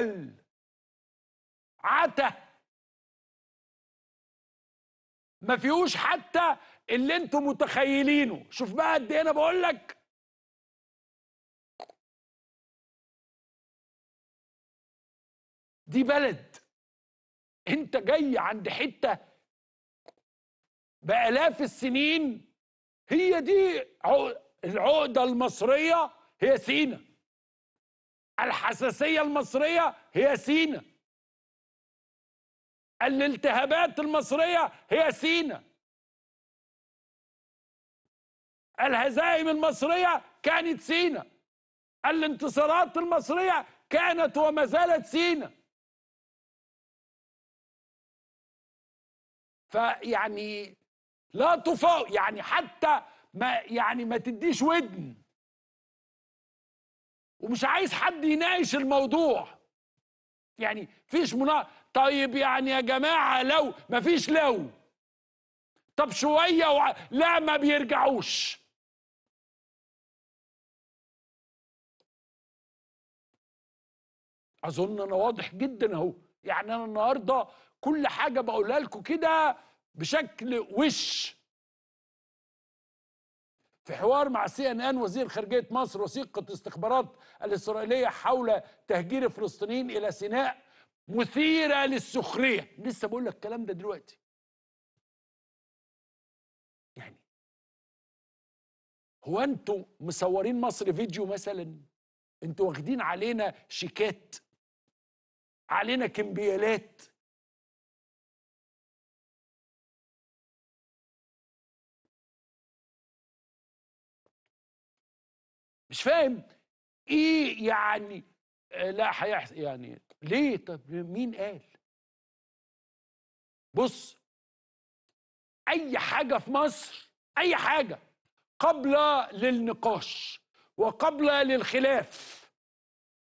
عتل عته ما فيهوش حتى اللي انتم متخيلينه شوف بقى قد ايه انا بقول لك دي بلد انت جاي عند حته بالاف السنين هي دي العقده المصريه هي سينا الحساسية المصرية هي سينا الالتهابات المصرية هي سينا الهزائم المصرية كانت سينا الانتصارات المصرية كانت وما زالت سينا فيعني لا تفاوض يعني حتى ما يعني ما تديش ودن ومش عايز حد يناقش الموضوع يعني فيش منا طيب يعني يا جماعه لو مفيش لو طب شويه و... لا ما بيرجعوش اظن انا واضح جدا اهو يعني انا النهارده كل حاجه بقولها لكم كده بشكل وش في حوار مع سي ان ان وزير خارجيه مصر وثيقه الاستخبارات الاسرائيليه حول تهجير الفلسطينيين الى سيناء مثيره للسخريه لسه بقول لك الكلام ده دلوقتي يعني هو انتوا مصورين مصر فيديو مثلا انتوا واخدين علينا شيكات علينا كمبيالات مش فاهم ايه يعني آه، لا هيحصل يعني ليه طب مين قال بص اي حاجه في مصر اي حاجه قبل للنقاش وقبل للخلاف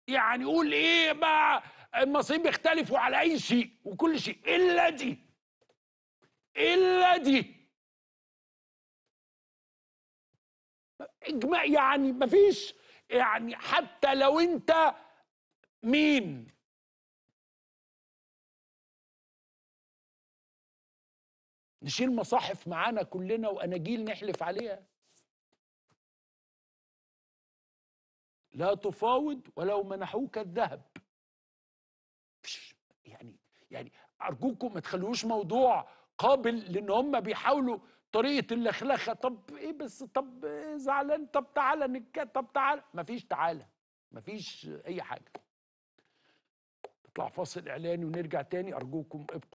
يعني قول ايه بقى المصريين بيختلفوا على اي شيء وكل شيء الا دي الا دي اجماع يعني مفيش يعني حتى لو انت مين نشيل مصاحف معانا كلنا واناجيل نحلف عليها لا تفاوض ولو منحوك الذهب يعني يعني ارجوكم ما تخلوش موضوع قابل لان هم بيحاولوا طريقه اللخلخه طب ايه بس طب إيه زعلان طب تعالى نتكلم طب تعالى مفيش تعالى مفيش اي حاجه تطلع فاصل اعلاني ونرجع تاني ارجوكم ابقوا